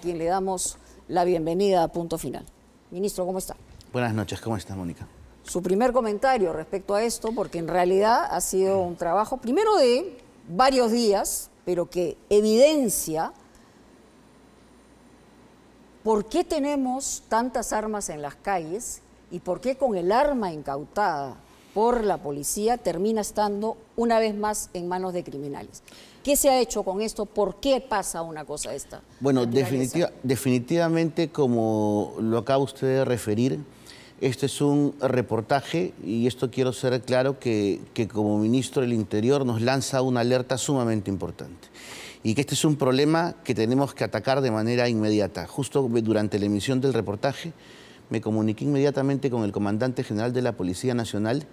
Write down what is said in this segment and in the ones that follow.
quien le damos la bienvenida a punto final. Ministro, ¿cómo está? Buenas noches, ¿cómo está, Mónica? Su primer comentario respecto a esto, porque en realidad ha sido un trabajo, primero de varios días, pero que evidencia por qué tenemos tantas armas en las calles y por qué con el arma incautada por la policía termina estando una vez más en manos de criminales. ¿Qué se ha hecho con esto? ¿Por qué pasa una cosa esta? Bueno, definitivamente, como lo acaba usted de referir, este es un reportaje y esto quiero ser claro que, que como ministro del Interior nos lanza una alerta sumamente importante y que este es un problema que tenemos que atacar de manera inmediata. Justo durante la emisión del reportaje me comuniqué inmediatamente con el comandante general de la Policía Nacional,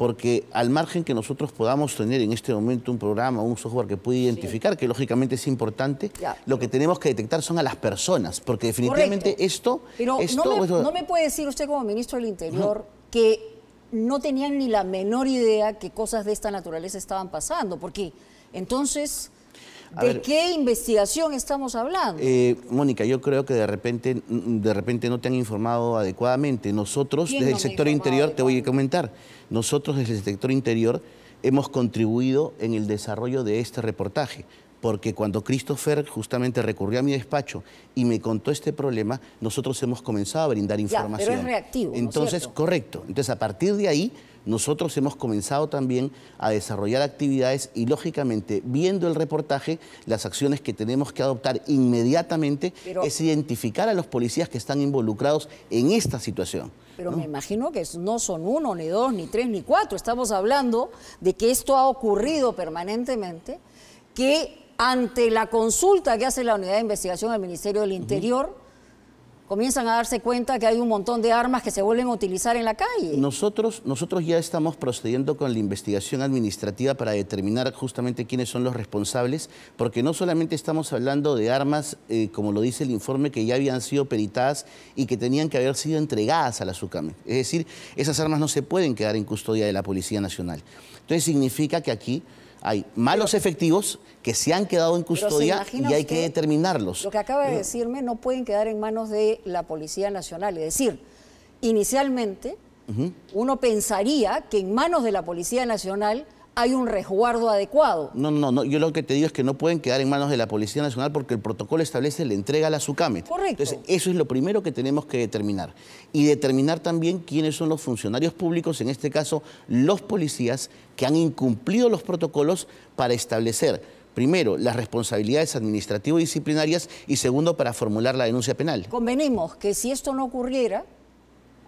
porque al margen que nosotros podamos tener en este momento un programa, un software que pueda identificar, que lógicamente es importante, lo que tenemos que detectar son a las personas, porque definitivamente esto... Pero esto, no, me, puede decir usted como ministro del Interior que no tenían ni la menor idea que cosas de esta naturaleza estaban pasando, porque entonces ¿De qué investigación estamos hablando? Eh, Mónica, yo creo que de repente, de repente no te han informado adecuadamente. Nosotros, desde el sector interior, te voy a comentar, nosotros desde el sector interior hemos contribuido en el desarrollo de este reportaje porque cuando Christopher justamente recurrió a mi despacho y me contó este problema, nosotros hemos comenzado a brindar información. Ya, pero es reactivo. Entonces, correcto. Entonces, a partir de ahí, nosotros hemos comenzado también a desarrollar actividades y, lógicamente, viendo el reportaje, las acciones que tenemos que adoptar inmediatamente es identificar a los policías que están involucrados en esta situación. Pero me imagino que no son uno, ni dos, ni tres, ni cuatro. Estamos hablando de que esto ha ocurrido permanentemente, que ante la consulta que hace la Unidad de Investigación del Ministerio del Interior, comienzan a darse cuenta que hay un montón de armas que se vuelven a utilizar en la calle. Nosotros, nosotros ya estamos procediendo con la investigación administrativa para determinar justamente quiénes son los responsables, porque no solamente estamos hablando de armas, eh, como lo dice el informe, que ya habían sido peritadas y que tenían que haber sido entregadas a la SUCAME. Es decir, esas armas no se pueden quedar en custodia de la Policía Nacional. Entonces significa que aquí hay malos efectivos que se han quedado en custodia y hay que determinarlos. Lo que acaba de decirme no pueden quedar en manos de la Policía Nacional. Es decir, inicialmente uno pensaría que en manos de la Policía Nacional hay un resguardo adecuado. No, no, no. Yo lo que te digo es que no pueden quedar en manos de la Policía Nacional porque el protocolo establece la entrega a la SUCAMET. Correcto. Entonces, eso es lo primero que tenemos que determinar. Y determinar también quiénes son los funcionarios públicos, en este caso los policías, que han incumplido los protocolos para establecer primero, las responsabilidades administrativas y disciplinarias y segundo, para formular la denuncia penal. Convenimos que si esto no ocurriera,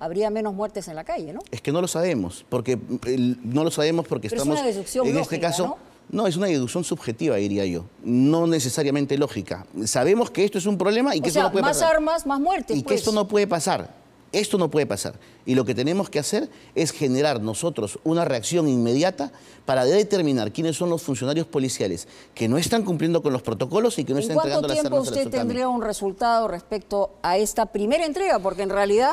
habría menos muertes en la calle, ¿no? Es que no lo sabemos, porque no lo sabemos porque estamos es una deducción en este caso ¿no? es una deducción subjetiva, diría yo. No necesariamente lógica. Sabemos que esto es un problema y que esto no puede pasar. Más más muertes. Y que esto pues. no puede pasar. Esto no puede pasar. Y lo que tenemos que hacer es generar nosotros una reacción inmediata para determinar quiénes son los funcionarios policiales que no están cumpliendo con los protocolos y que no están entregando las armas. ¿En cuánto tiempo usted tendría un resultado respecto a esta primera entrega? Porque en realidad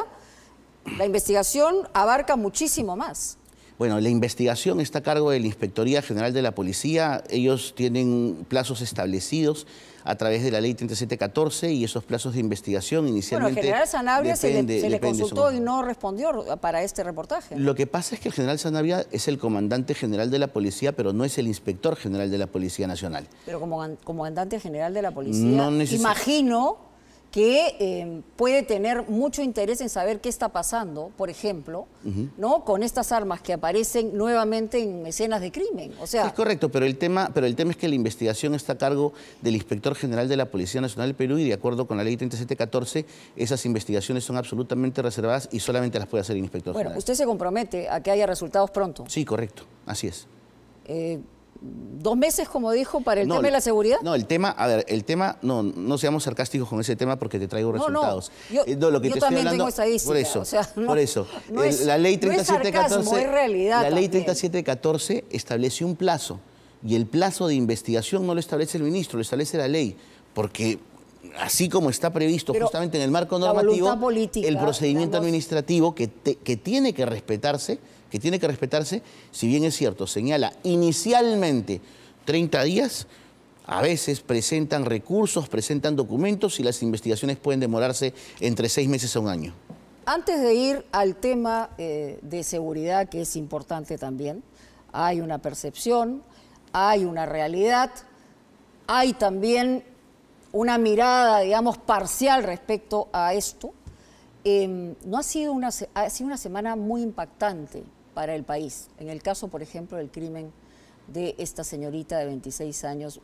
la investigación abarca muchísimo más. Bueno, la investigación está a cargo de la Inspectoría General de la Policía. Ellos tienen plazos establecidos a través de la ley 3714 y esos plazos de investigación inicialmente... el general Sanabria se le, consultó y no respondió para este reportaje. Lo que pasa es que el general Sanabria es el comandante general de la policía, pero no es el inspector general de la Policía Nacional. Pero como comandante general de la policía, imagino que em, puede tener mucho interés en saber qué está pasando, por ejemplo, ¿no? Con estas armas que aparecen nuevamente en escenas de crimen. O sea, es correcto, pero el, tema, pero el tema es que la investigación está a cargo del Inspector General de la Policía Nacional del Perú y de acuerdo con la ley 3714, esas investigaciones son absolutamente reservadas y solamente las puede hacer el Inspector General. Bueno, usted se compromete a que haya resultados pronto. Sí, correcto, así es. Eh, dos meses, como dijo, para el tema de la seguridad? No, el tema, a ver, el tema, no, no seamos sarcásticos con ese tema porque te traigo resultados. yo, eh, lo que te también estoy hablando, Por eso, por eso. la ley 3714, es realidad. La ley 3714 establece un plazo y el plazo de investigación no lo establece el ministro, lo establece la ley, porque así como está previsto justamente en el marco normativo, el procedimiento administrativo que, que tiene que respetarse que tiene que respetarse, si bien es cierto, señala inicialmente 30 días, a veces presentan recursos, presentan documentos y las investigaciones pueden demorarse entre seis meses a un año. Antes de ir al tema eh, de seguridad, que es importante también, hay una percepción, hay una realidad, hay también una mirada, digamos, parcial respecto a esto. Em, no ha sido una, ha sido una semana muy impactante para el país. En el caso, por ejemplo, del crimen de esta señorita de 26 años,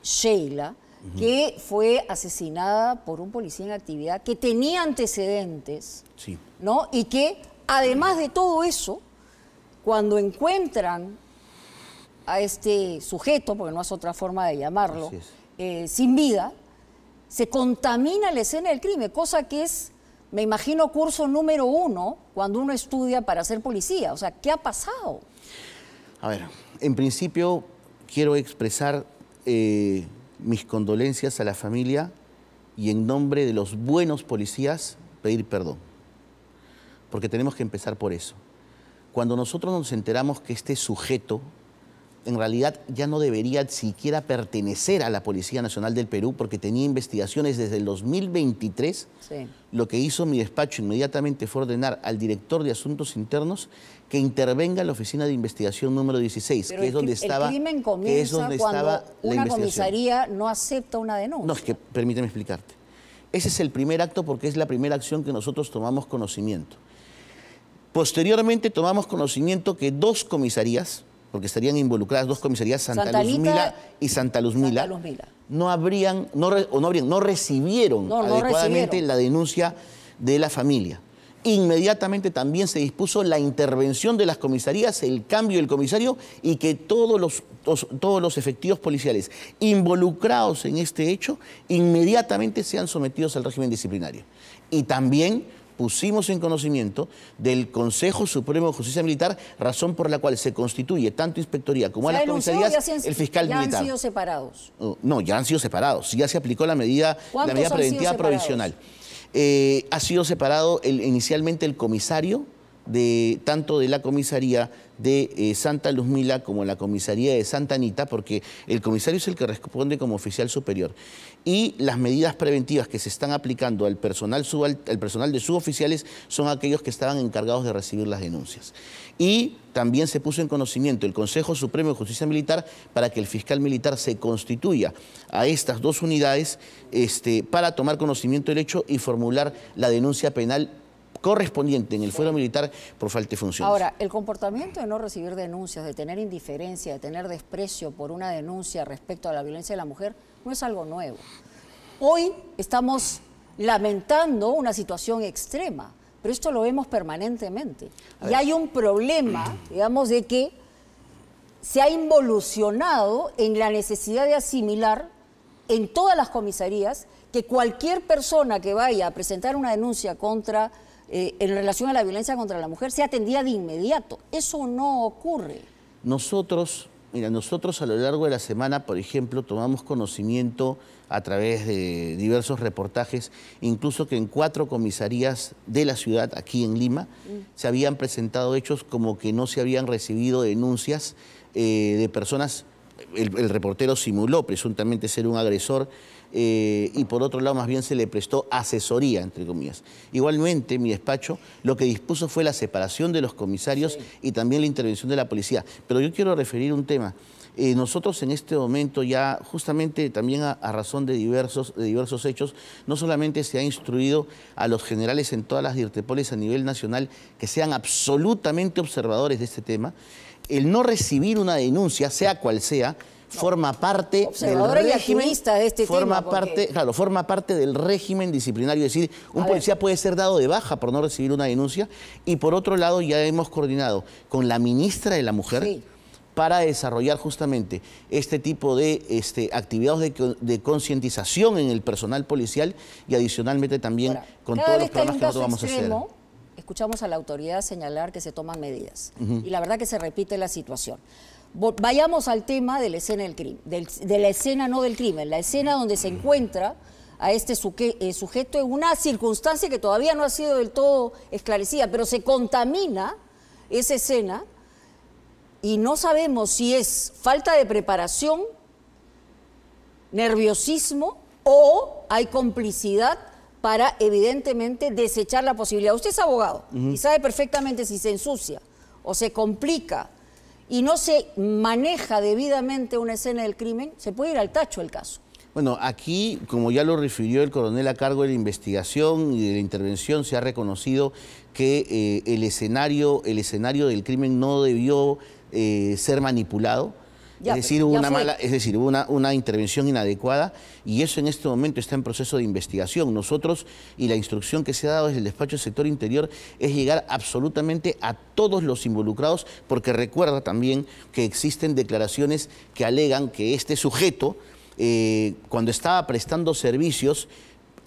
Sheila, que fue asesinada por un policía en actividad que tenía antecedentes, ¿no? Y que, además de todo eso, cuando encuentran a este sujeto, porque no es otra forma de llamarlo, eh, sin vida, se contamina la escena del crimen, cosa que es me imagino, curso número uno cuando uno estudia para ser policía. O sea, ¿qué ha pasado? A ver, en principio quiero expresar eh, mis condolencias a la familia y en nombre de los buenos policías pedir perdón. Porque tenemos que empezar por eso. Cuando nosotros nos enteramos que este sujeto, en realidad ya no debería siquiera pertenecer a la Policía Nacional del Perú porque tenía investigaciones desde el 2023. Lo que hizo mi despacho inmediatamente fue ordenar al director de Asuntos Internos que intervenga en la oficina de investigación número 16, que, es donde estaba, el crimen comienza es donde estaba una comisaría no acepta una denuncia. No, es que permíteme explicarte. Ese es el primer acto porque es la primera acción que nosotros tomamos conocimiento. Posteriormente tomamos conocimiento que dos comisarías, porque estarían involucradas dos comisarías, Santa y Santa Luzmila, Santa no habrían, no, o no, no recibieron adecuadamente la denuncia de la familia. Inmediatamente también se dispuso la intervención de las comisarías, el cambio del comisario y que todos los, todos los efectivos policiales involucrados en este hecho inmediatamente sean sometidos al régimen disciplinario. Y también pusimos en conocimiento del Consejo Supremo de Justicia Militar, razón por la cual se constituye tanto inspectoría como a las comisarías el fiscal ya militar. han sido separados? Oh, no, ya han sido separados. Ya se aplicó la medida, la medida preventiva provisional. Eh, ha sido separado inicialmente el comisario de, tanto de la comisaría de Santa eh, Santa Luzmila como la comisaría de Santa Anita, porque el comisario es el que responde como oficial superior. Y las medidas preventivas que se están aplicando al personal, personal de suboficiales son aquellos que estaban encargados de recibir las denuncias. Y también se puso en conocimiento el Consejo Supremo de Justicia Militar para que el fiscal militar se constituya a estas dos unidades este, para tomar conocimiento del hecho y formular la denuncia penal correspondiente en el fuero militar por falta de funciones. Ahora, el comportamiento de no recibir denuncias, de tener indiferencia, de tener desprecio por una denuncia respecto a la violencia de la mujer, no es algo nuevo. Hoy estamos lamentando una situación extrema, pero esto lo vemos permanentemente. Y hay un problema, digamos, de que se ha involucionado en la necesidad de asimilar en todas las comisarías que cualquier persona que vaya a presentar una denuncia contra eh, en relación a la violencia contra la mujer se atendía de inmediato. Eso no ocurre. Nosotros, mira, nosotros a lo largo de la semana, por ejemplo, tomamos conocimiento a través de diversos reportajes, incluso que en cuatro comisarías de la ciudad, aquí en Lima, mm. se habían presentado hechos como que no se habían recibido denuncias eh, de personas el, reportero simuló presuntamente ser un agresor eh, y por otro lado más bien se le prestó asesoría, entre comillas. Igualmente, mi despacho lo que dispuso fue la separación de los comisarios y también la intervención de la policía. Pero yo quiero referir un tema. Eh, nosotros en este momento ya justamente también a, razón de diversos, de diversos hechos, no solamente se ha instruido a los generales en todas las dirtepoles a nivel nacional que sean absolutamente observadores de este tema, el no recibir una denuncia, sea cual sea, forma parte del régimen, este forma parte, claro, forma parte del régimen disciplinario, es decir, un policía puede ser dado de baja por no recibir una denuncia y por otro lado ya hemos coordinado con la ministra de la Mujer para desarrollar justamente este tipo de este, actividades de, concientización en el personal policial y adicionalmente también con todos los programas que nosotros vamos a hacer escuchamos a la autoridad señalar que se toman medidas. Y la verdad que se repite la situación. Vayamos al tema de la escena del crimen, de la escena no del crimen, la escena donde se encuentra a este eh, sujeto en una circunstancia que todavía no ha sido del todo esclarecida, pero se contamina esa escena y no sabemos si es falta de preparación, nerviosismo o hay complicidad para evidentemente desechar la posibilidad. Usted es abogado y sabe perfectamente si se ensucia o se complica y no se maneja debidamente una escena del crimen, se puede ir al tacho el caso. Bueno, aquí, como ya lo refirió el coronel a cargo de la investigación y de la intervención, se ha reconocido que eh, el, escenario, el escenario del crimen no debió eh, ser manipulado es, decir, una mala, es decir, una, una intervención inadecuada y eso en este momento está en proceso de investigación. Nosotros y la instrucción que se ha dado desde el despacho del sector interior es llegar absolutamente a todos los involucrados, porque recuerda también que existen declaraciones que alegan que este sujeto, eh, cuando estaba prestando servicios,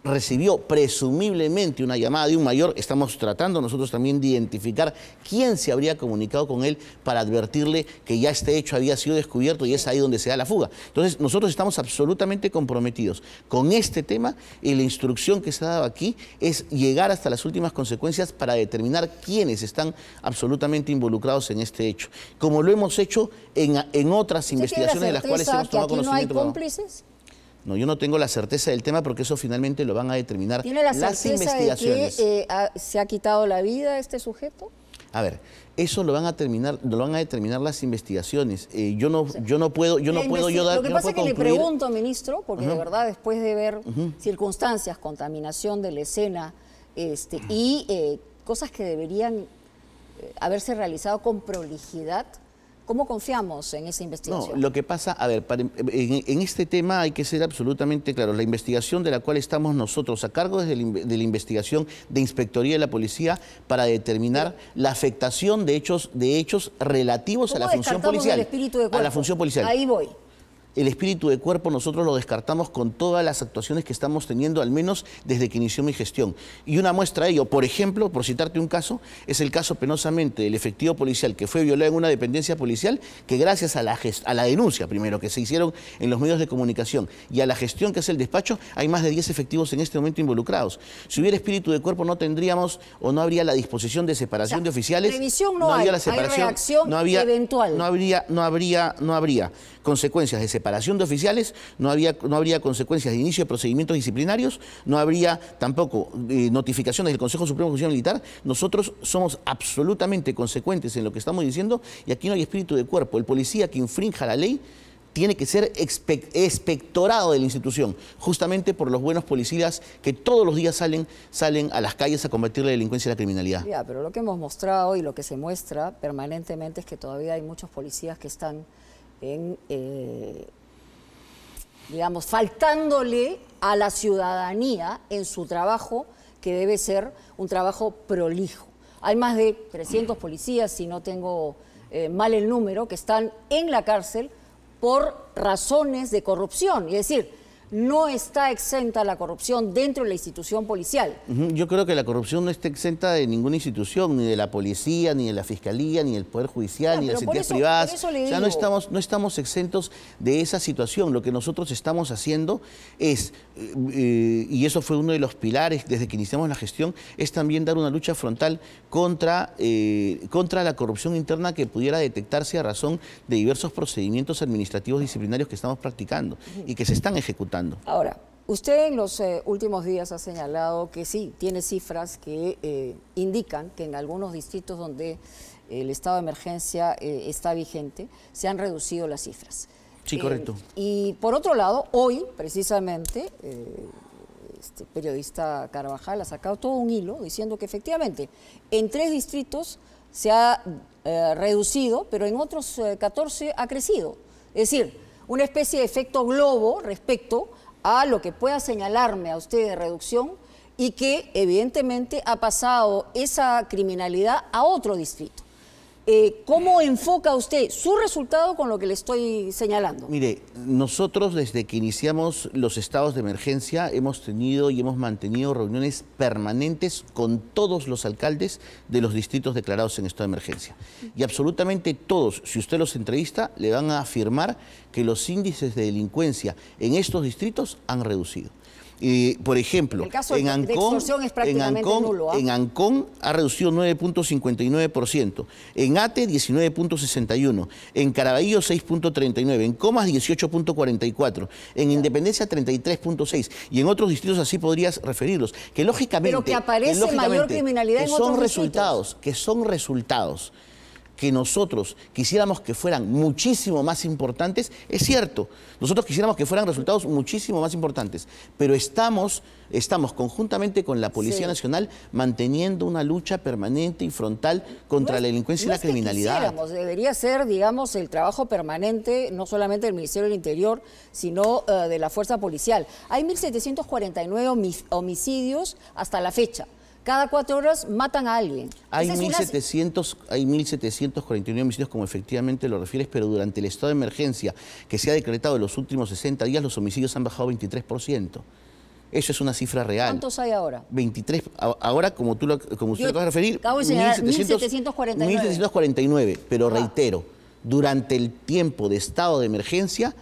recibió presumiblemente una llamada de un mayor. Estamos tratando nosotros también de identificar quién se habría comunicado con él para advertirle que ya este hecho había sido descubierto y es ahí donde se da la fuga. Entonces, nosotros estamos absolutamente comprometidos con este tema y la instrucción que se ha dado aquí es llegar hasta las últimas consecuencias para determinar quiénes están absolutamente involucrados en este hecho. Como lo hemos hecho en, otras investigaciones de las cuales hemos tomado conocimiento. cómplices? No, yo no tengo la certeza del tema porque eso finalmente lo van a determinar ¿Tiene la certeza De que, eh, se ha quitado la vida este sujeto? A ver, eso lo van a terminar, lo van a determinar las investigaciones. Eh, yo no, yo no puedo, yo no puedo yo dar. Lo que pasa es que le pregunto, ministro, porque de verdad después de ver circunstancias, contaminación de la escena, este, y eh, cosas que deberían haberse realizado con prolijidad, ¿Cómo confiamos en esa investigación? No, lo que pasa, a ver, em, en, este tema hay que ser absolutamente claro. La investigación de la cual estamos nosotros a cargo es de la, investigación de Inspectoría de la Policía para determinar la afectación de hechos, de hechos relativos a la función policial. a la función policial. Ahí voy el espíritu de cuerpo nosotros lo descartamos con todas las actuaciones que estamos teniendo, al menos desde que inició mi gestión. Y una muestra de ello, por ejemplo, por citarte un caso, es el caso penosamente del efectivo policial que fue violado en una dependencia policial, que gracias a la, a la denuncia, primero, que se hicieron en los medios de comunicación y a la gestión que hace el despacho, hay más de 10 efectivos en este momento involucrados. Si hubiera espíritu de cuerpo no tendríamos o no habría la disposición de separación de oficiales. no, la separación, no eventual. No habría, no habría, no habría consecuencias de separación de oficiales, no, había, no habría consecuencias de inicio de procedimientos disciplinarios, no habría tampoco eh, notificaciones del Consejo Supremo de Justicia Militar. Nosotros somos absolutamente consecuentes en lo que estamos diciendo y aquí no hay espíritu de cuerpo. El policía que infrinja la ley tiene que ser expectorado de la institución, justamente por los buenos policías que todos los días salen, salen a las calles a combatir la delincuencia y la criminalidad. pero lo que hemos mostrado y lo que se muestra permanentemente es que todavía hay muchos policías que están en, eh, digamos, faltándole a la ciudadanía en su trabajo, que debe ser un trabajo prolijo. Hay más de 300 policías, si no tengo eh, mal el número, que están en la cárcel por razones de corrupción. Es decir, no está exenta la corrupción dentro de la institución policial. Yo creo que la corrupción no está exenta de ninguna institución, ni de la policía, ni de la fiscalía, ni del Poder Judicial, ni de las entidades privadas. no estamos, no estamos exentos de esa situación. Lo que nosotros estamos haciendo es, eh, eh, y eso fue uno de los pilares desde que iniciamos la gestión, es también dar una lucha frontal contra, eh, contra la corrupción interna que pudiera detectarse a razón de diversos procedimientos administrativos disciplinarios que estamos practicando y que se están ejecutando. Ahora, usted en los eh, últimos días ha señalado que sí, tiene cifras que eh, indican que en algunos distritos donde eh, el estado de emergencia está vigente, se han reducido las cifras. Sí, correcto. y por otro lado, hoy, precisamente, este periodista Carvajal ha sacado todo un hilo diciendo que efectivamente en tres distritos se ha reducido, pero en otros 14 ha crecido. Es decir, una especie de efecto globo respecto a lo que pueda señalarme a usted de reducción y que evidentemente ha pasado esa criminalidad a otro distrito. Eh, ¿Cómo enfoca usted su resultado con lo que le estoy señalando? Mire, nosotros desde que iniciamos los estados de emergencia hemos tenido y hemos mantenido reuniones permanentes con todos los alcaldes de los distritos declarados en estado de emergencia. Y absolutamente todos, si usted los entrevista, le van a afirmar que los índices de delincuencia en estos distritos han reducido por ejemplo, en, Ancón, en, Ancón, en ha reducido 9.59%, en ATE 19.61%, en Caraballo 6.39%, en Comas 18.44%, en Independencia 33.6% y en otros distritos así podrías referirlos. Que lógicamente... Pero que aparece criminalidad en mayor criminalidad que son resultados, Que son resultados que nosotros quisiéramos que fueran muchísimo más importantes, es cierto, nosotros quisiéramos que fueran resultados muchísimo más importantes, pero estamos, estamos conjuntamente con la Policía Nacional manteniendo una lucha permanente y frontal contra la delincuencia y la criminalidad. debería ser, digamos, el trabajo permanente, no solamente del Ministerio del Interior, sino eh, de la Fuerza Policial. Hay 1.749 homicidios hasta la fecha. Cada cuatro horas matan a alguien. Hay, 1700, 1.749 homicidios, como efectivamente lo refieres, pero durante el estado de emergencia que se ha decretado en los últimos 60 días, los homicidios han bajado 23%. Eso es una cifra real. ¿Cuántos hay ahora? 23. Ahora, como tú lo, como referir... Acabo de referir, 1749. 1749, pero ah. reitero, durante el tiempo de estado de emergencia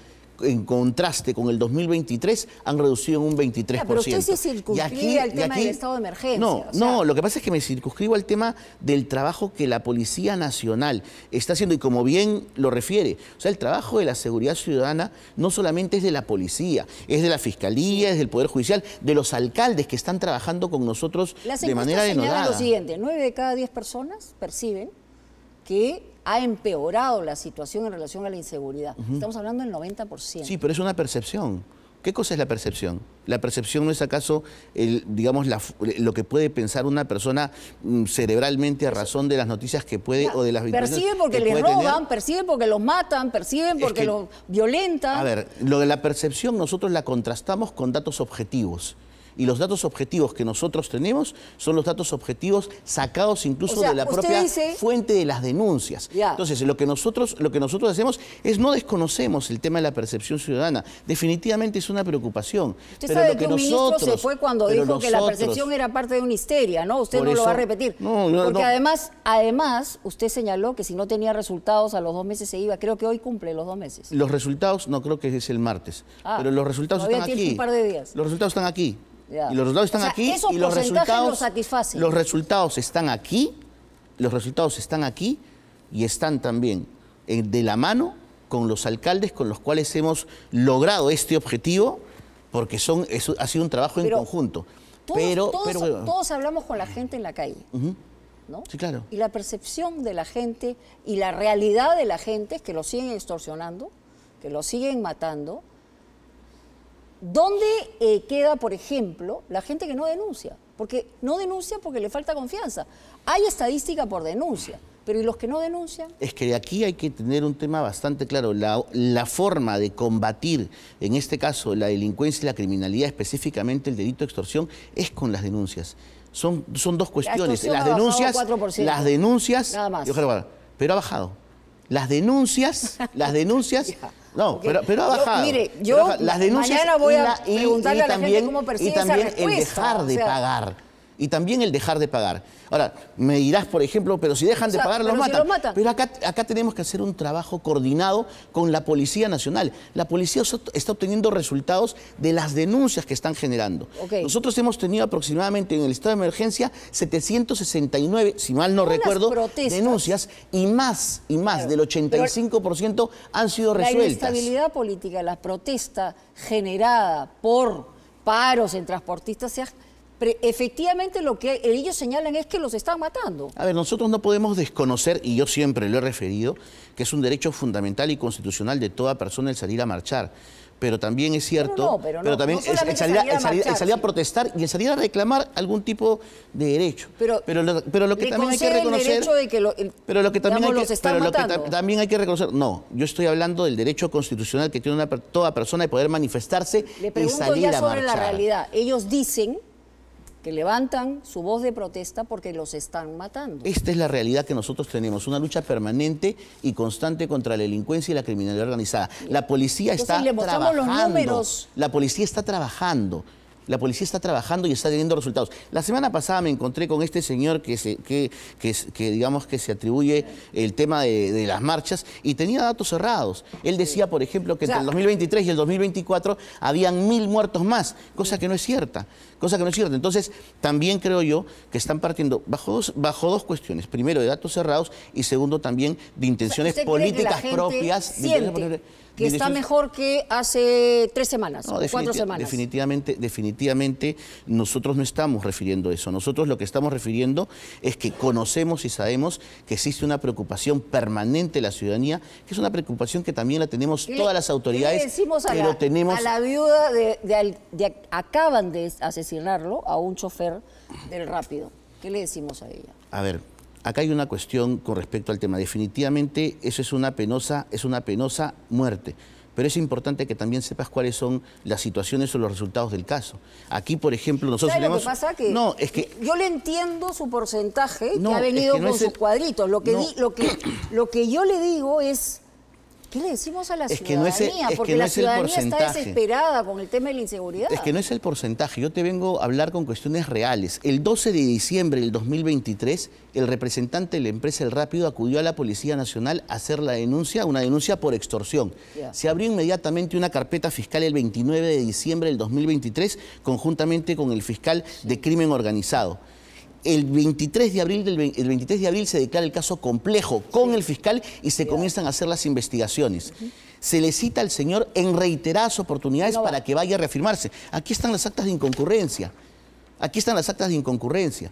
en contraste con el 2023, han reducido en un 23%. pero usted se circunscribe al tema del estado de emergencia. No, lo que pasa es que me circunscribo al tema del trabajo que la Policía Nacional está haciendo, y como bien lo refiere, o sea, el trabajo de la seguridad ciudadana no solamente es de la policía, es de la Fiscalía, es del Poder Judicial, de los alcaldes que están trabajando con nosotros de manera denodada. lo siguiente, 9 de cada 10 personas perciben que ha empeorado la situación en relación a la inseguridad. Estamos hablando del 90%. Sí, pero es una percepción. ¿Qué cosa es la percepción? ¿La percepción no es acaso, digamos, lo que puede pensar una persona mm, cerebralmente a razón de las noticias que puede o de las Perciben porque les roban, perciben porque los matan, perciben porque los violentan. A ver, lo de la percepción nosotros la contrastamos con datos objetivos y los datos objetivos que nosotros tenemos son los datos objetivos sacados incluso de la propia fuente de las denuncias. Entonces, lo que, nosotros, lo que nosotros hacemos es no desconocemos el tema de la percepción ciudadana. Definitivamente es una preocupación. Usted sabe que, un ministro se fue cuando dijo que la percepción era parte de una histeria, ¿no? Usted no lo va a repetir. Porque además, además, usted señaló que si no tenía resultados a los dos meses se iba. Creo que hoy cumple los dos meses. Los resultados no creo que es el martes. Ah, pero los resultados están aquí. Los resultados están aquí. Y los resultados están aquí. y los resultados satisfacen. Los resultados están aquí, los resultados están aquí y están también eh, de la mano con los alcaldes con los cuales hemos logrado este objetivo, porque son, ha sido un trabajo en conjunto. pero, todos, hablamos con la gente en la calle. ¿no? Sí, claro. Y la percepción de la gente y la realidad de la gente es que lo siguen extorsionando, que lo siguen matando, ¿Dónde eh, queda, por ejemplo, la gente que no denuncia? Porque no denuncia porque le falta confianza. Hay estadística por denuncia, pero ¿y los que no denuncian? Es que aquí hay que tener un tema bastante claro. La, forma de combatir, en este caso, la delincuencia y la criminalidad, específicamente el delito de extorsión, es con las denuncias. Son, son dos cuestiones. las, denuncias, las denuncias. Nada más. pero ha bajado. Las denuncias, las denuncias. No, pero, pero ha bajado. mire, yo las denuncias mañana y, también, Y también el dejar de pagar y también el dejar de pagar. Ahora, me dirás, por ejemplo, pero si dejan de pagar, los matan. Pero acá, acá tenemos que hacer un trabajo coordinado con la Policía Nacional. La Policía está obteniendo resultados de las denuncias que están generando. Nosotros hemos tenido aproximadamente en el estado de emergencia 769, si mal no recuerdo, denuncias y más, y más del 85% han sido resueltas. La inestabilidad política, la protesta generada por paros en transportistas se efectivamente lo que ellos señalan es que los están matando. A ver, nosotros no podemos desconocer, y yo siempre lo he referido, que es un derecho fundamental y constitucional de toda persona el salir a marchar. Pero también es cierto, no, pero, no, también salir, a, el, salir, a protestar y el salir a reclamar algún tipo de derecho. Pero, pero, lo, pero lo que también hay que reconocer. pero lo que también hay que, reconocer. No, yo estoy hablando del derecho constitucional que tiene toda persona de poder manifestarse y salir a marchar. sobre la realidad. Ellos dicen que levantan su voz de protesta porque los están matando. Esta es la realidad que nosotros tenemos, una lucha permanente y constante contra la delincuencia y la criminalidad organizada. La policía Entonces, está le trabajando. Los números. La policía está trabajando. La policía está trabajando y está teniendo resultados. La semana pasada me encontré con este señor que, se, digamos que se atribuye el tema de, de, las marchas y tenía datos cerrados. Él decía, por ejemplo, que entre el 2023 y el 2024 habían mil muertos más, cosa que no es cierta cosa que no es cierto. Entonces, también creo yo que están partiendo bajo dos, bajo dos cuestiones. Primero, de datos cerrados y segundo, también de intenciones políticas propias. De que está mejor que hace tres semanas, o cuatro semanas. Definitivamente, definitivamente nosotros no estamos refiriendo eso. Nosotros lo que estamos refiriendo es que conocemos y sabemos que existe una preocupación permanente de la ciudadanía, que es una preocupación que también la tenemos todas las autoridades. tenemos... a la viuda de, acaban de asesinar? a un chofer del rápido. ¿Qué le decimos a ella? A ver, acá hay una cuestión con respecto al tema. Definitivamente eso es una penosa, es una penosa muerte. Pero es importante que también sepas cuáles son las situaciones o los resultados del caso. Aquí, por ejemplo, nosotros lo que pasa? no, es que... Yo le entiendo su porcentaje que ha venido con sus cuadritos. Lo que, lo, que, lo que yo le digo es ¿Qué le decimos a la es Que no es, el Porque la está desesperada con el tema de la inseguridad. Es que no es el porcentaje. Yo te vengo a hablar con cuestiones reales. El 12 de diciembre del 2023, el representante de la empresa El Rápido acudió a la Policía Nacional a hacer la denuncia, una denuncia por extorsión. Se abrió inmediatamente una carpeta fiscal el 29 de diciembre del 2023, conjuntamente con el fiscal de crimen organizado el 23 de abril, 23 de abril se declara el caso complejo con el fiscal y se comienzan a hacer las investigaciones. Se le cita al señor en reiteradas oportunidades para que vaya a reafirmarse. Aquí están las actas de inconcurrencia. Aquí están las actas de inconcurrencia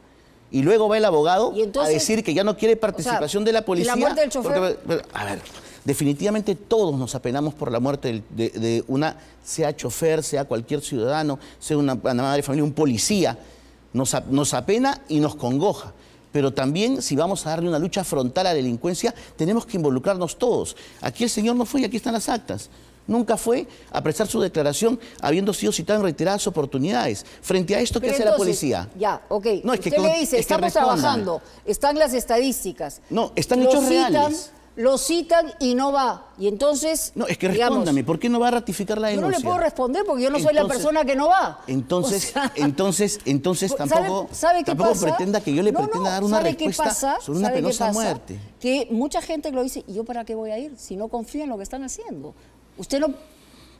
y luego va el abogado a decir que ya no quiere participación de la policía. La muerte del chofer. a ver, definitivamente todos nos apenamos por la muerte de, una, sea chofer, sea cualquier ciudadano, sea una, una madre de familia, un policía. Nos, apena y nos congoja pero también si vamos a darle una lucha frontal a la delincuencia, tenemos que involucrarnos todos. Aquí el señor no fue y aquí están las actas. Nunca fue a prestar su declaración habiendo sido citado en reiteradas oportunidades. Frente a esto, ¿qué hace la policía? Ya, ok. No, es le dice, estamos trabajando, están las estadísticas. No, están hechos reales lo citan y no va. Y entonces. No, es que respóndame, ¿por qué no va a ratificar la denuncia? Yo no le puedo responder porque yo no soy la persona que no va. Entonces, entonces, entonces tampoco, ¿sabe, tampoco pretenda que yo le pretenda dar una respuesta una penosa muerte. Que mucha gente lo dice, ¿y yo para qué voy a ir? Si no confío en lo que están haciendo. Usted no,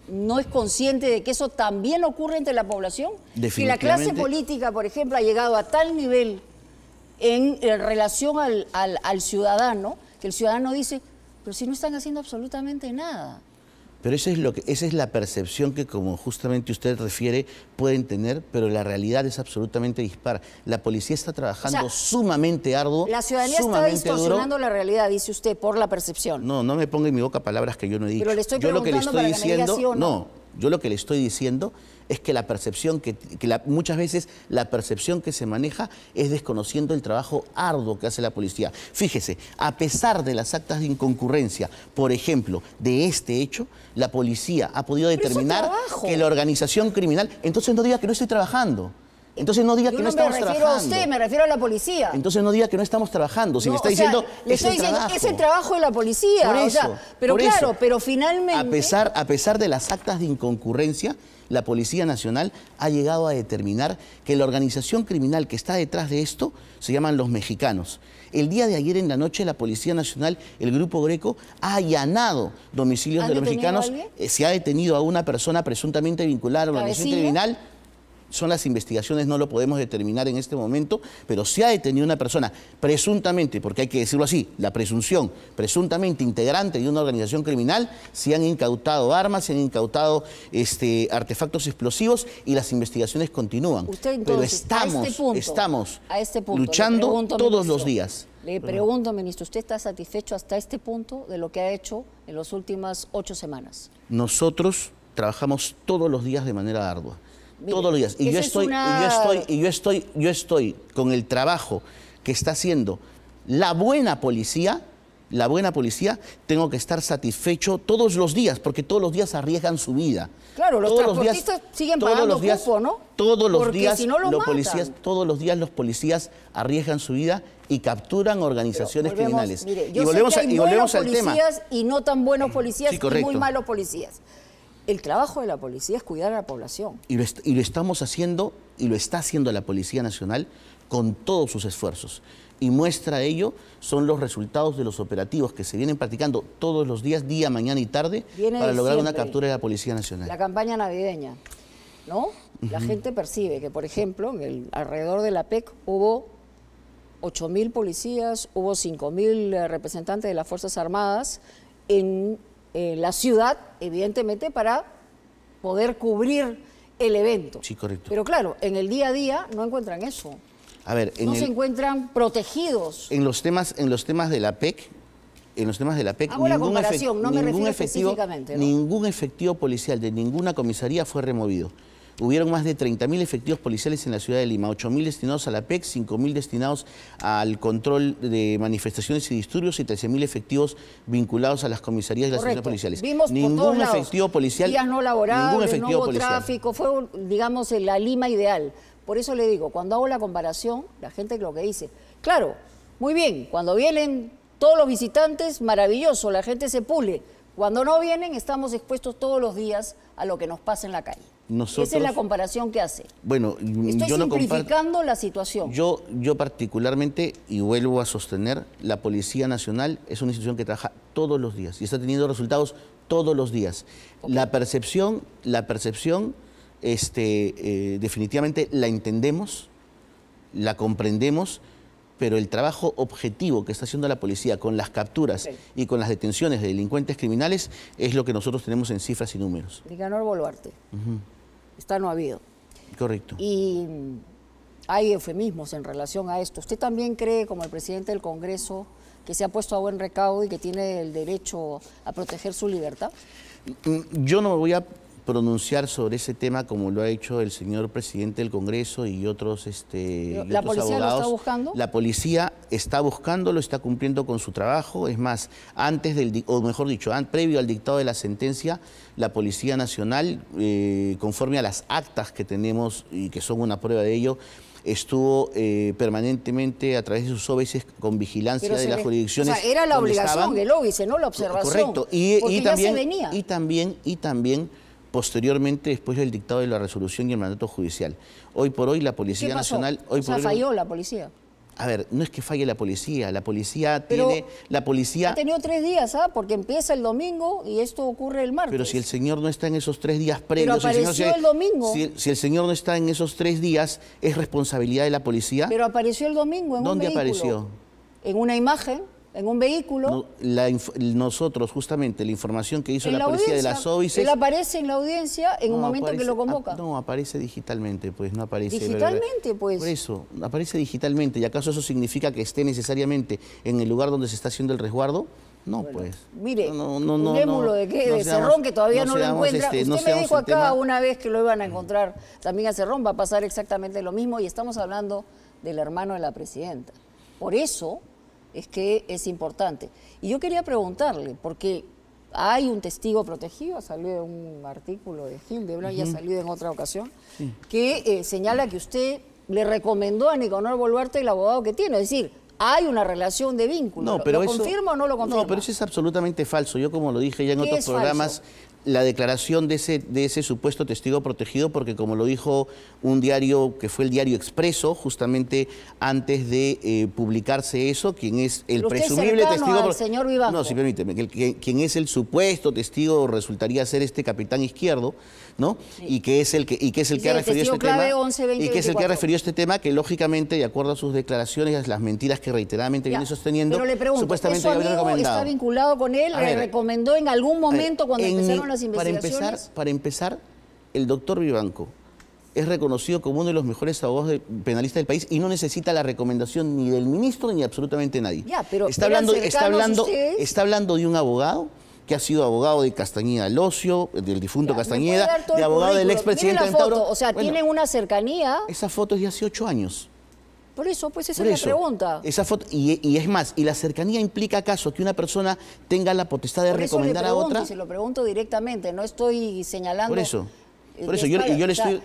no es consciente de que eso también ocurre entre la población. y la clase política, por ejemplo, ha llegado a tal nivel en, relación al ciudadano que el ciudadano dice, pero si no están haciendo absolutamente nada. Pero es lo que, esa es la percepción que, como justamente usted refiere, pueden tener, pero la realidad es absolutamente dispar. La policía está trabajando sumamente arduo. La ciudadanía está distorsionando la realidad, dice usted, por la percepción. No, no me ponga en mi boca palabras que yo no he Pero le estoy yo lo que le estoy diciendo, no, yo lo que le estoy diciendo es que la percepción que, que muchas veces la percepción que se maneja es desconociendo el trabajo arduo que hace la policía. Fíjese, a pesar de las actas de inconcurrencia, por ejemplo, de este hecho, la policía ha podido determinar que la organización criminal, entonces no diga que no estoy trabajando. Entonces no diga que no, estamos trabajando. me refiero a usted, me refiero a la policía. Entonces no diga que no estamos trabajando. Si está diciendo, sea, le estoy diciendo, que es el trabajo de la policía. pero claro, pero finalmente... A pesar, a pesar de las actas de inconcurrencia, la Policía Nacional ha llegado a determinar que la organización criminal que está detrás de esto se llaman los mexicanos. El día de ayer en la noche la Policía Nacional, el Grupo Greco, ha allanado domicilios de los mexicanos. Eh, se ha detenido a una persona presuntamente vinculada a la organización criminal son las investigaciones, no lo podemos determinar en este momento, pero se ha detenido una persona presuntamente, porque hay que decirlo así, la presunción, presuntamente integrante de una organización criminal, se han incautado armas, se han incautado este, artefactos explosivos y las investigaciones continúan. Usted pero este estamos, estamos este luchando todos los días. Le pregunto, ministro, ¿usted está satisfecho hasta este punto de lo que ha hecho en las últimas ocho semanas? Nosotros trabajamos todos los días de manera ardua todos los días. Y yo, estoy, y yo estoy, y yo estoy, yo estoy con el trabajo que está haciendo la buena policía, la buena policía, tengo que estar satisfecho todos los días, porque todos los días arriesgan su vida. Claro, los todos los días, siguen pagando los días, ¿no? Todos los días, los policías, todos los días los policías arriesgan su vida y capturan organizaciones criminales. y volvemos, al tema. Y no tan buenos policías y muy malos policías. El trabajo de la policía es cuidar a la población. Y lo, estamos haciendo, y lo está haciendo la Policía Nacional con todos sus esfuerzos. Y muestra ello son los resultados de los operativos que se vienen practicando todos los días, día, mañana y tarde, para lograr una captura de la Policía Nacional. La campaña navideña, ¿no? La gente percibe que, por ejemplo, en el, alrededor de la PEC hubo 8.000 policías, hubo 5.000 eh, representantes de las Fuerzas Armadas en eh, la ciudad, evidentemente, para poder cubrir el evento. Sí, correcto. Pero claro, en el día a día no encuentran eso. A ver, no se encuentran protegidos. En los temas, en los temas de la PEC, en los temas de la PEC, Hago ningún, comparación, no refiero efectivo, ningún efectivo policial de ninguna comisaría fue removido. Hubieron más de 30.000 efectivos policiales en la ciudad de Lima, 8.000 destinados a la PEC, 5.000 destinados al control de manifestaciones y disturbios y 13.000 efectivos vinculados a las comisarías y las Correcto. policiales. Vimos ningún efectivo policial, días no laborables, ningún efectivo no hubo tráfico, fue digamos la Lima ideal. Por eso le digo, cuando hago la comparación, la gente lo que dice, claro, muy bien, cuando vienen todos los visitantes, maravilloso, la gente se pule. Cuando no vienen, estamos expuestos todos los días a lo que nos pasa en la calle. Nosotros, Esa es la comparación que hace. Bueno, mm, simplificando la situación. Yo, yo particularmente, y vuelvo a sostener, la Policía Nacional es una institución que trabaja todos los días y está teniendo resultados todos los días. La percepción, la percepción, este, eh, definitivamente la entendemos, la comprendemos pero el trabajo objetivo que está haciendo la policía con las capturas y con las detenciones de delincuentes criminales es lo que nosotros tenemos en cifras y números. Nicanor Boluarte. Está no ha habido. Correcto. Y hay eufemismos en relación a esto. ¿Usted también cree, como el presidente del Congreso, que se ha puesto a buen recaudo y que tiene el derecho a proteger su libertad? Mm, yo no me voy a pronunciar sobre ese tema como lo ha hecho el señor presidente del Congreso y otros, este, ¿La policía Lo está buscando? La policía está buscándolo, está cumpliendo con su trabajo. Es más, antes del, o mejor dicho, previo al dictado de la sentencia, la Policía Nacional, eh, conforme a las actas que tenemos y que son una prueba de ello, estuvo eh, permanentemente a través de sus óbices con vigilancia de las jurisdicciones. O sea, era la obligación del óbice, no la observación. Correcto. Y, y se venía. y también, y también posteriormente después del dictado de la resolución y el mandato judicial. Hoy por hoy la Policía Nacional... Hoy o falló la policía. A ver, no es que falle la policía, la policía tiene... La policía... Ha tenido tres días, ¿ah? Porque empieza el domingo y esto ocurre el martes. Pero si el señor no está en esos tres días previos... Pero apareció el, domingo. Si, el señor no está en esos tres días, ¿es responsabilidad de la policía? Pero apareció el domingo en un vehículo. ¿Dónde apareció? En una imagen en un vehículo. nosotros, justamente, la información que hizo la, policía de las ¿Se Él aparece en la audiencia en un momento que lo ah, convoca. no, aparece digitalmente, pues, no aparece... Digitalmente, pues. Por eso, aparece digitalmente. ¿Y acaso eso significa que esté necesariamente en el lugar donde se está haciendo el resguardo? No, pues. Mire, no, no, de, qué, de Cerrón, que todavía no, lo encuentra. Este, Usted me dijo acá una vez que lo iban a encontrar también a Cerrón, va a pasar exactamente lo mismo y estamos hablando del hermano de la presidenta. Por eso es que es importante. Y yo quería preguntarle, porque hay un testigo protegido, salió de un artículo de Hildebrand, uh y ya salió en otra ocasión, que eh, señala que usted le recomendó a Nicanor Boluarte el abogado que tiene, es decir, hay una relación de vínculo. No, pero ¿Lo eso, confirma o no lo confirma? No, pero eso es absolutamente falso. Yo, como lo dije ya en otros programas, la declaración de ese, de ese supuesto testigo protegido, porque como lo dijo un diario que fue el diario Expreso, justamente antes de eh, publicarse eso, quien es el presumible testigo... Al señor No, si permíteme, quien es el supuesto testigo resultaría ser este capitán izquierdo, ¿no? Y que es el que, y es el que ha referido este tema. y que es el que ha referido este tema, que lógicamente, de acuerdo a sus declaraciones, las mentiras que reiteradamente viene sosteniendo, Pero le pregunto, supuestamente está vinculado con él? ¿Le recomendó en algún momento cuando empezaron las investigaciones? Para empezar, para empezar, el doctor Vivanco es reconocido como uno de los mejores abogados penalistas del país y no necesita la recomendación ni del ministro ni absolutamente nadie. está hablando, está hablando, está hablando de un abogado que ha sido abogado de Castañeda Locio, del difunto Castañeda, de abogado del expresidente O sea, tiene una cercanía. Esa foto es de hace ocho años. Por eso, pues esa es la pregunta. Esa foto, y, es más, ¿y la cercanía implica acaso que una persona tenga la potestad de recomendar a otra? se lo pregunto directamente, no estoy señalando. Por eso. Eh, por eso, yo, le estoy.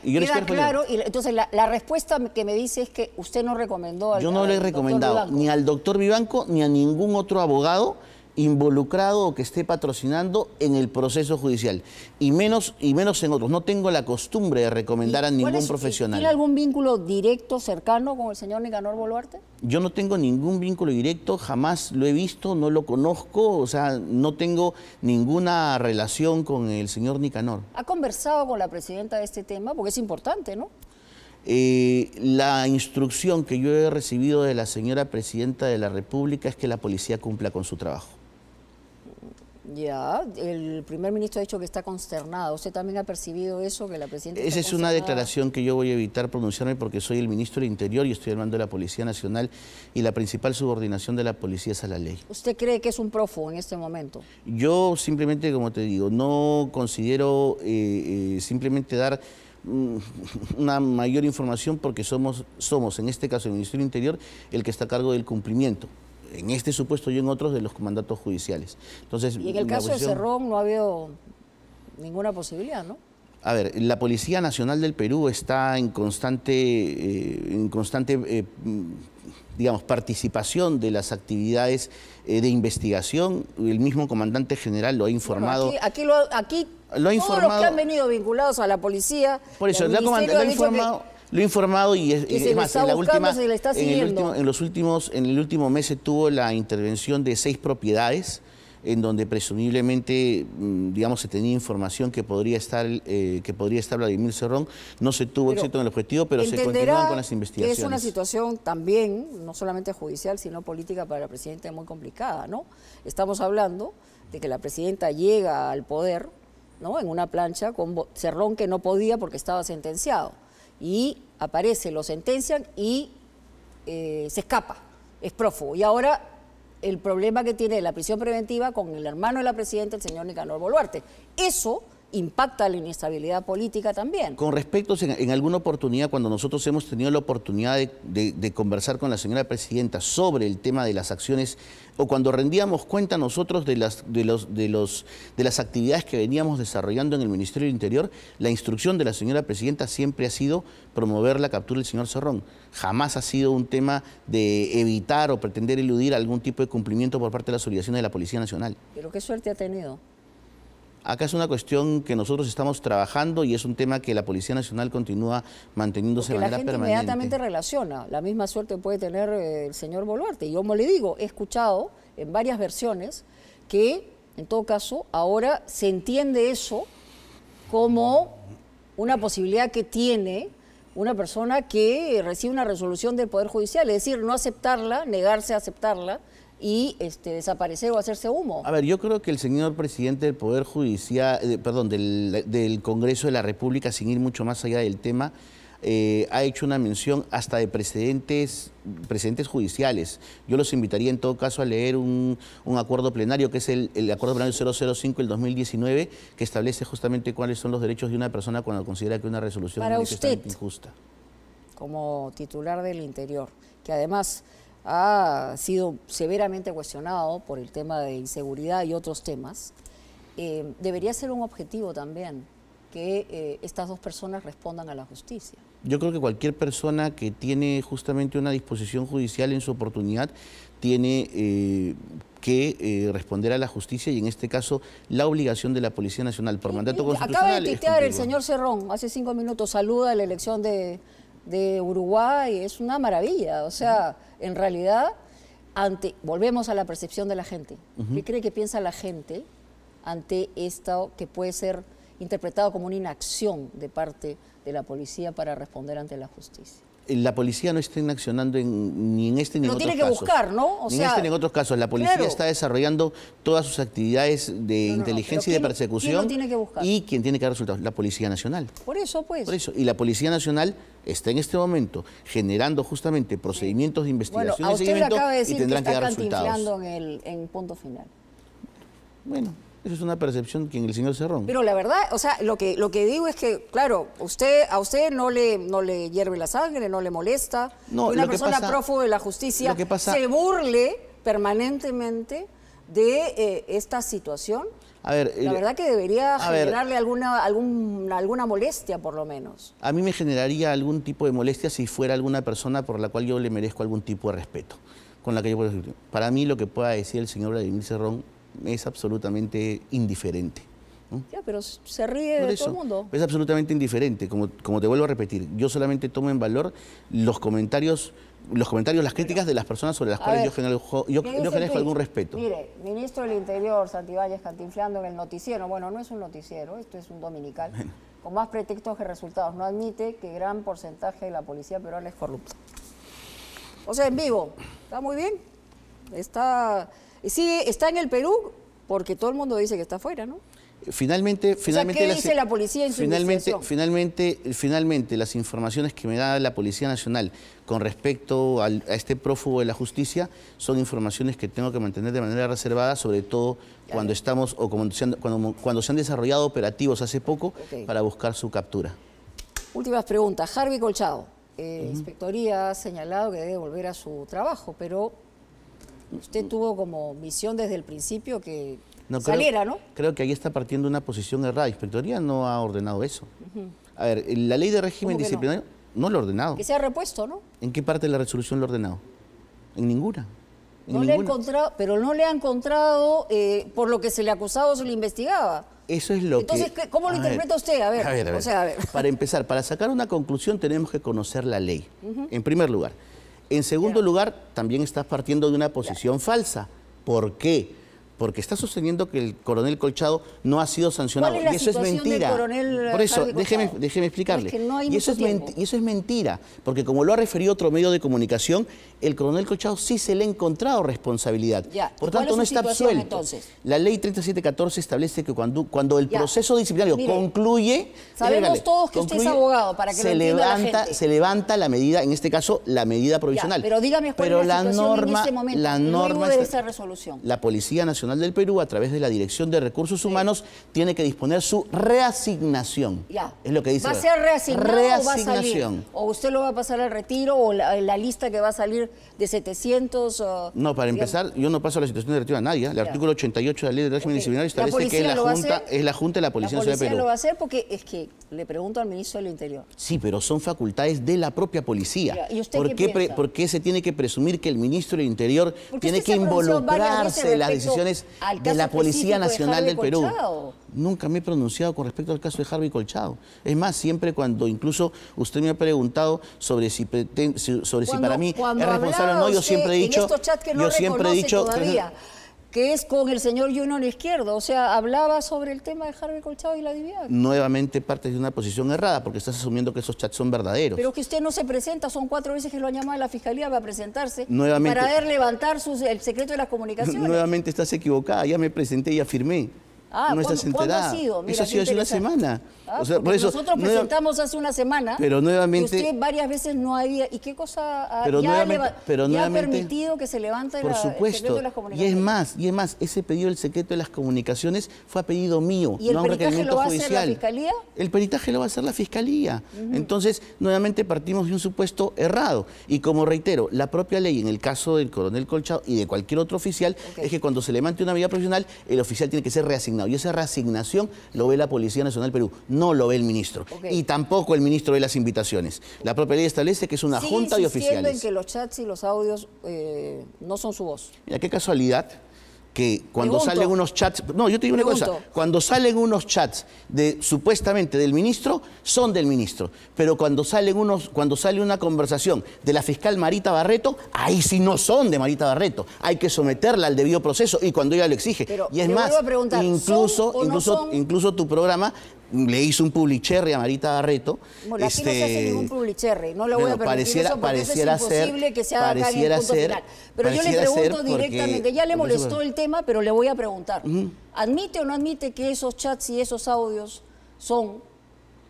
claro, entonces la, respuesta que me dice es que usted no recomendó al Yo no le he recomendado ni al doctor Vivanco ni a ningún otro abogado involucrado o que esté patrocinando en el proceso judicial y menos y menos en otros. No tengo la costumbre de recomendar a ningún eh, profesional. ¿Tiene algún vínculo directo cercano con el señor Nicanor Boluarte? Yo no tengo ningún vínculo directo, jamás lo he visto, no lo conozco, o sea, no tengo ninguna relación con el señor Nicanor. ¿Ha conversado con la presidenta de este tema? Porque es importante, ¿no? Eh, la instrucción que yo he recibido de la señora presidenta de la República es que la policía cumpla con su trabajo. Ya, el primer ministro ha dicho que está consternado. ¿Usted también ha percibido eso, que la presidenta Esa es una declaración que yo voy a evitar pronunciarme porque soy el ministro del Interior y estoy hablando de la Policía Nacional y la principal subordinación de la policía es a la ley. ¿Usted cree que es un prófugo en este momento? Yo simplemente, como te digo, no considero eh, eh, simplemente dar mm, una mayor información porque somos, somos, en este caso el Ministerio del Interior, el que está a cargo del cumplimiento en este supuesto y en otros de los comandatos judiciales. Entonces, y en el caso de Cerrón no ha habido ninguna posibilidad, ¿no? A ver, la Policía Nacional del Perú está en constante, eh, en constante eh, digamos, participación de las actividades eh, de investigación. El mismo comandante general lo ha informado. aquí, lo, ha informado. todos los que han venido vinculados a la policía. Por eso, el, comandante lo ha informado. Lo he informado y es, más, en el último, en los últimos, en el último mes se tuvo la intervención de seis propiedades en donde presumiblemente, mm, digamos, se tenía información que podría estar, eh, que podría estar Vladimir Cerrón. No se tuvo éxito en el objetivo, pero se continúan con las investigaciones. es una situación también, no solamente judicial, sino política para la presidenta muy complicada, ¿no? Estamos hablando de que la presidenta llega al poder, ¿no? En una plancha con Cerrón que no podía porque estaba sentenciado y aparece, lo sentencian y eh, se escapa, es prófugo. Y ahora el problema que tiene la prisión preventiva con el hermano de la presidenta, el señor Nicanor Boluarte. Eso impacta la inestabilidad política también. Con respecto, en, alguna oportunidad, cuando nosotros hemos tenido la oportunidad de, conversar con la señora presidenta sobre el tema de las acciones, o cuando rendíamos cuenta nosotros de las, de, los, de, los, de las actividades que veníamos desarrollando en el Ministerio del Interior, la instrucción de la señora presidenta siempre ha sido promover la captura del señor Cerrón. Jamás ha sido un tema de evitar o pretender eludir algún tipo de cumplimiento por parte de las obligaciones de la Policía Nacional. Pero qué suerte ha tenido. Acá es una cuestión que nosotros estamos trabajando y es un tema que la Policía Nacional continúa manteniéndose en de la gente permanente. Inmediatamente relaciona. La misma suerte puede tener eh, el señor Boluarte. Y como le digo, he escuchado en varias versiones que, en todo caso, ahora se entiende eso como una posibilidad que tiene una persona que recibe una resolución del Poder Judicial, es decir, no aceptarla, negarse a aceptarla, y este, desaparecer o hacerse humo. A ver, yo creo que el señor presidente del Poder Judicial, eh, perdón, del, Congreso de la República, sin ir mucho más allá del tema, eh, ha hecho una mención hasta de precedentes, precedentes judiciales. Yo los invitaría en todo caso a leer un, acuerdo plenario, que es el, acuerdo plenario 005 del 2019, que establece justamente cuáles son los derechos de una persona cuando considera que una resolución Para es injusta. Como titular del interior, que además ha sido severamente cuestionado por el tema de inseguridad y otros temas, eh, debería ser un objetivo también que eh, estas dos personas respondan a la justicia. Yo creo que cualquier persona que tiene justamente una disposición judicial en su oportunidad tiene eh, que responder a la justicia y en este caso la obligación de la Policía Nacional por mandato constitucional. Acaba de titear el señor Cerrón, hace cinco minutos, saluda la elección de, de Uruguay, es una maravilla. O sea, en realidad, ante, volvemos a la percepción de la gente. ¿Qué cree que piensa la gente ante esto que puede ser interpretado como una inacción de parte de la policía para responder ante la justicia? la policía no está inaccionando ni en este ni en otros casos. No tiene que buscar, ¿no? O ni sea, en este ni en otros casos. La policía está desarrollando todas sus actividades de inteligencia y de persecución. Y quien tiene que dar resultados, la Policía Nacional. Por eso, pues. Por eso. Y la Policía Nacional está en este momento generando justamente procedimientos de investigación y y tendrán que, dar resultados. en punto final. Bueno. Eso es una percepción que en el señor Cerrón. Pero la verdad, o sea, lo que, lo que digo es que, claro, usted, a usted no le, no le hierve la sangre, no le molesta. No, una persona de la justicia se burle permanentemente de eh, esta situación. A ver, la verdad que debería generarle alguna, alguna molestia, por lo menos. A mí me generaría algún tipo de molestia si fuera alguna persona por la cual yo le merezco algún tipo de respeto, con la que yo Para mí lo que pueda decir el señor Vladimir Cerrón es absolutamente indiferente. Ya, pero se ríe de todo el mundo. Es absolutamente indiferente. Como, como te vuelvo a repetir, yo solamente tomo en valor los comentarios, los comentarios, las críticas de las personas sobre las cuales yo genero, algún respeto. Mire, ministro del Interior, Santibáñez cantinflando en el noticiero. Bueno, no es un noticiero, esto es un dominical. Con más pretextos que resultados. No admite que gran porcentaje de la policía peruana es corrupta. O sea, en vivo. ¿Está muy bien? Está. Sí, está en el Perú porque todo el mundo dice que está afuera, ¿no? Finalmente, finalmente, ¿qué dice la, policía en su finalmente, finalmente, finalmente, las informaciones que me da la Policía Nacional con respecto a este prófugo de la justicia son informaciones que tengo que mantener de manera reservada, sobre todo cuando estamos o cuando se, han, cuando, se, han, desarrollado operativos hace poco para buscar su captura. Últimas preguntas. Harvey Colchado, eh, Inspectoría ha señalado que debe volver a su trabajo, pero Usted mm. tuvo como misión desde el principio que saliera, ¿no? Creo que ahí está partiendo una posición errada. Inspectoría no ha ordenado eso. A ver, la ley de régimen disciplinario no? lo ha ordenado. Que se ha repuesto, ¿no? ¿En qué parte de la resolución lo ha ordenado? En ninguna. no Le pero no le ha encontrado eh, por lo que se le acusaba o se le investigaba. Eso es lo que... Entonces, ¿cómo lo interpreta usted? A ver, Para empezar, para sacar una conclusión tenemos que conocer la ley, en primer lugar. En segundo lugar, también estás partiendo de una posición falsa. ¿Por qué? Porque está sosteniendo que el coronel Colchado no ha sido sancionado. y eso es mentira. Por eso, déjeme, explicarle. y, eso es mentira, porque como lo ha referido otro medio de comunicación, el coronel Colchado sí se le ha encontrado responsabilidad. Por tanto, no está absuelto. La ley 3714 establece que cuando, el proceso disciplinario concluye... Eh, sabemos todos que usted es abogado, para que se lo levanta, la Se levanta la medida, en este caso, la medida provisional. pero dígame cuál pero la, norma, en este la norma de resolución. La Policía Nacional del Perú, a través de la Dirección de Recursos Humanos, tiene que disponer su reasignación. Ya. Es lo que dice. ¿Va a ser reasignación. o usted lo va a pasar al retiro o la lista que va a salir de 700? no, para empezar, yo no paso la situación directiva a nadie. ¿eh? El artículo 88 de la ley de régimen okay. establece que es la, junta, es la Junta de la Policía, lo va a hacer porque es que le pregunto al ministro del Interior. Sí, pero son facultades de la propia policía. ¿Por, qué, ¿Por se tiene que presumir que el ministro del Interior tiene que involucrarse en las decisiones de la Policía Nacional del Perú? nunca me he pronunciado con respecto al caso de Harvey Colchado. Es más, siempre cuando incluso usted me ha preguntado sobre si, sobre si para mí es responsable o no, yo siempre he dicho, yo siempre he dicho que es con el señor Juno Izquierdo, o sea, hablaba sobre el tema de Harvey Colchado y la diviada. Nuevamente parte de una posición errada, porque estás asumiendo que esos chats son verdaderos. Pero que usted no se presenta, son cuatro veces que lo han llamado a la fiscalía para presentarse, para ver levantar el secreto de las comunicaciones. Nuevamente estás equivocada, ya me presenté y afirmé. Ah, no estás enterada. Eso ha sido hace una semana. Ah, nosotros presentamos hace una semana. Pero nuevamente. Que usted varias veces no había. ¿Y qué cosa pero ha permitido que se levante supuesto, el secreto de las comunicaciones? Y es más, y es más, ese pedido del secreto de las comunicaciones fue a pedido mío, ¿Y no peritaje un requerimiento lo va A hacer la fiscalía? El peritaje lo va a hacer la fiscalía. Entonces, nuevamente partimos de un supuesto errado. Y como reitero, la propia ley, en el caso del coronel Colchado y de cualquier otro oficial, es que cuando se levante una medida profesional, el oficial tiene que ser reasignado. Y esa reasignación lo ve la Policía Nacional Perú no lo ve el ministro. Y tampoco el ministro ve las invitaciones. La propia ley establece que es una junta de oficiales. en que los chats y los audios eh, no son su voz. Mira, qué casualidad que cuando salen unos chats, no, yo te digo una cosa, cuando salen unos chats de supuestamente del ministro, son del ministro, pero cuando salen unos, cuando sale una conversación de la fiscal Marita Barreto, ahí sí no son de Marita Barreto, hay que someterla al debido proceso y cuando ella lo exige. y es más, incluso, incluso tu programa le hizo un publicherre a Marita Barreto. Bueno, no se hace este, ningún no le voy a permitir pareciera, es imposible que se haga Pero yo le pregunto directamente, ya le molestó el tema, pero le voy a preguntar. ¿Admite o no admite que esos chats y esos audios son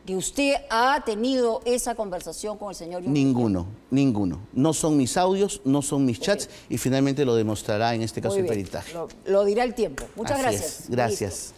que usted ha tenido esa conversación con el señor Ninguno, ninguno. No son mis audios, no son mis chats y finalmente lo demostrará en este caso el peritaje. Lo, dirá el tiempo. Muchas gracias. Gracias.